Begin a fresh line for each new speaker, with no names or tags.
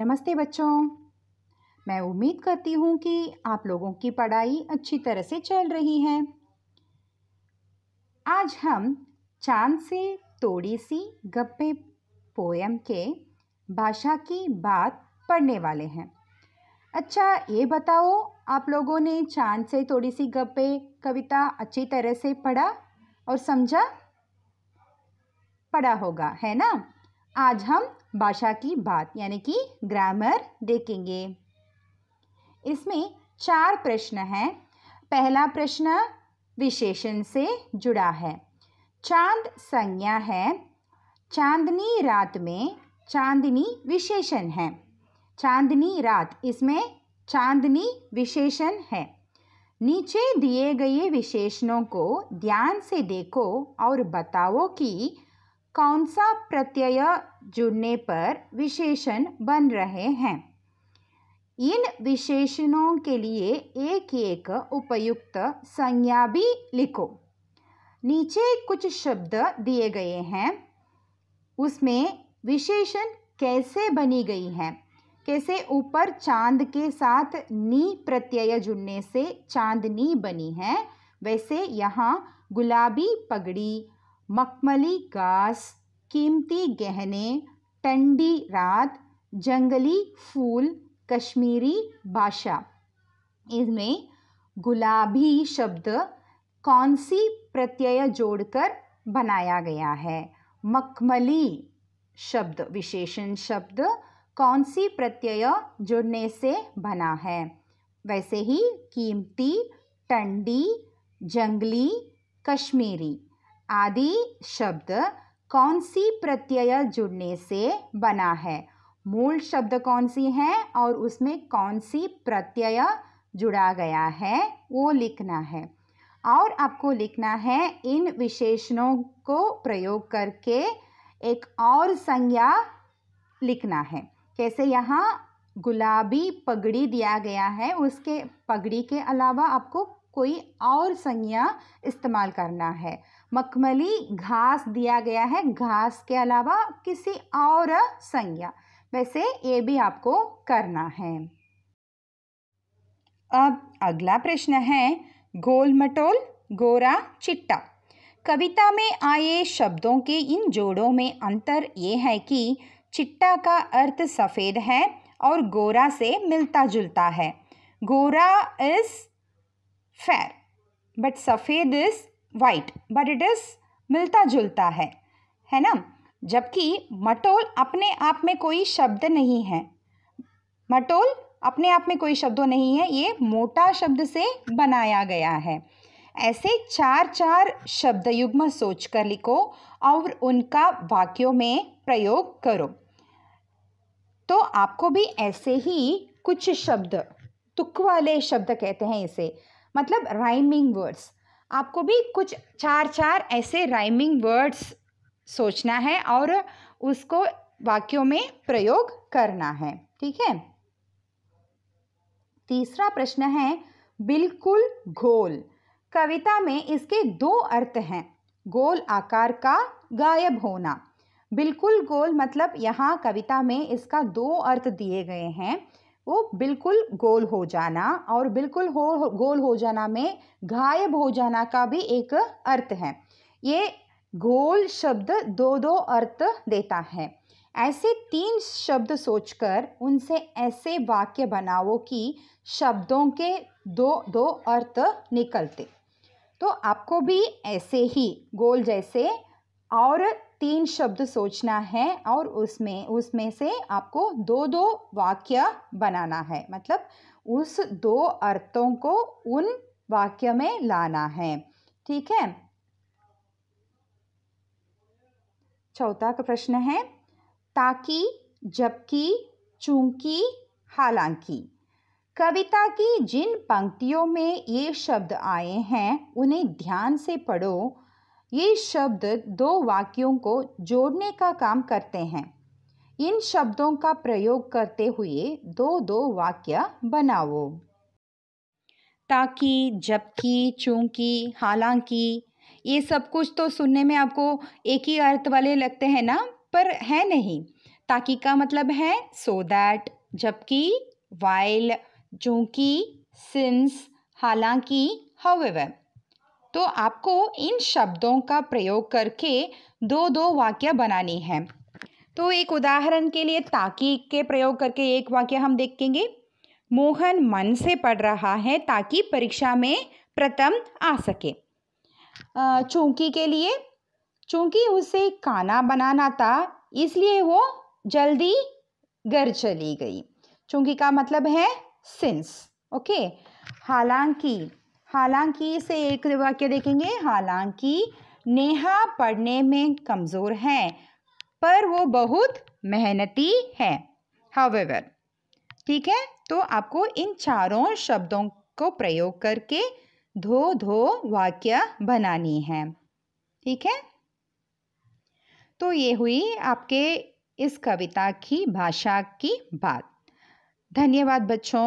नमस्ते बच्चों मैं उम्मीद करती हूँ कि आप लोगों की पढ़ाई अच्छी तरह से चल रही है आज हम चांद से थोड़ी सी गप्पे पोयम के भाषा की बात पढ़ने वाले हैं अच्छा ये बताओ आप लोगों ने चांद से थोड़ी सी गप्पे कविता अच्छी तरह से पढ़ा और समझा पढ़ा होगा है ना आज हम भाषा की बात यानी कि ग्रामर देखेंगे इसमें चार प्रश्न हैं पहला प्रश्न विशेषण से जुड़ा है चांद संज्ञा है चांदनी रात में चांदनी विशेषण है चांदनी रात इसमें चांदनी विशेषण है नीचे दिए गए विशेषणों को ध्यान से देखो और बताओ कि कौन सा प्रत्यय जुड़ने पर विशेषण बन रहे हैं इन विशेषणों के लिए एक एक उपयुक्त संज्ञा भी लिखो नीचे कुछ शब्द दिए गए हैं उसमें विशेषण कैसे बनी गई है कैसे ऊपर चांद के साथ नी प्रत्यय जुड़ने से चांदनी बनी है वैसे यहाँ गुलाबी पगड़ी मखमली घास कीमती गहने ठंडी रात जंगली फूल कश्मीरी भाषा इसमें गुलाबी शब्द कौन सी प्रत्यय जोड़कर बनाया गया है मखमली शब्द विशेषण शब्द कौन सी प्रत्यय जुड़ने से बना है वैसे ही कीमती टंडी जंगली कश्मीरी आदि शब्द कौन सी प्रत्यय जुड़ने से बना है मूल शब्द कौन सी है और उसमें कौन सी प्रत्यय जुड़ा गया है वो लिखना है और आपको लिखना है इन विशेषणों को प्रयोग करके एक और संज्ञा लिखना है कैसे यहाँ गुलाबी पगड़ी दिया गया है उसके पगड़ी के अलावा आपको कोई और संज्ञा इस्तेमाल करना है मखमली घास दिया गया है घास के अलावा किसी और संज्ञा वैसे ये भी आपको करना है अब अगला प्रश्न है गोल मटोल गोरा चिट्टा कविता में आए शब्दों के इन जोड़ों में अंतर ये है कि चिट्टा का अर्थ सफ़ेद है और गोरा से मिलता जुलता है गोरा इज़ फेयर बट सफ़ेद is white but it is मिलता जुलता है है ना जबकि मटोल अपने आप में कोई शब्द नहीं है मटोल अपने आप में कोई शब्दों नहीं है ये मोटा शब्द से बनाया गया है ऐसे चार चार शब्द युग्म सोच कर लिखो और उनका वाक्यों में प्रयोग करो तो आपको भी ऐसे ही कुछ शब्द तुक वाले शब्द कहते हैं इसे मतलब राइमिंग वर्ड्स आपको भी कुछ चार चार ऐसे राइमिंग वर्ड्स सोचना है और उसको वाक्यों में प्रयोग करना है ठीक है तीसरा प्रश्न है बिल्कुल गोल कविता में इसके दो अर्थ हैं गोल आकार का गायब होना बिल्कुल गोल मतलब यहाँ कविता में इसका दो अर्थ दिए गए हैं वो बिल्कुल गोल हो जाना और बिल्कुल हो गोल हो जाना में गायब हो जाना का भी एक अर्थ है ये गोल शब्द दो दो अर्थ देता है ऐसे तीन शब्द सोचकर उनसे ऐसे वाक्य बनाओ कि शब्दों के दो दो अर्थ निकलते तो आपको भी ऐसे ही गोल जैसे और तीन शब्द सोचना है और उसमें उसमें से आपको दो दो वाक्य बनाना है मतलब उस दो अर्थों को उन वाक्य में लाना है ठीक है चौथा का प्रश्न है ताकि जबकि चूंकि हालांकि कविता की जिन पंक्तियों में ये शब्द आए हैं उन्हें ध्यान से पढ़ो ये शब्द दो वाक्यों को जोड़ने का काम करते हैं इन शब्दों का प्रयोग करते हुए दो दो वाक्य बनाओ ताकि जबकि चूंकि हालांकि ये सब कुछ तो सुनने में आपको एक ही अर्थ वाले लगते हैं ना पर है नहीं ताकि का मतलब है सो दैट जबकि वाइल चूंकि सिंस हालांकि हावेवर तो आपको इन शब्दों का प्रयोग करके दो दो वाक्य बनानी है तो एक उदाहरण के लिए ताकि के प्रयोग करके एक वाक्य हम देखेंगे मोहन मन से पढ़ रहा है ताकि परीक्षा में प्रथम आ सके चूंकि के लिए चूंकि उसे खाना बनाना था इसलिए वो जल्दी घर चली गई चूंकि का मतलब है सिंस ओके हालांकि हालांकि से एक वाक्य देखेंगे हालांकि नेहा पढ़ने में कमज़ोर है पर वो बहुत मेहनती है हावेवर ठीक है तो आपको इन चारों शब्दों को प्रयोग करके धो धो वाक्य बनानी है ठीक है तो ये हुई आपके इस कविता की भाषा की बात धन्यवाद बच्चों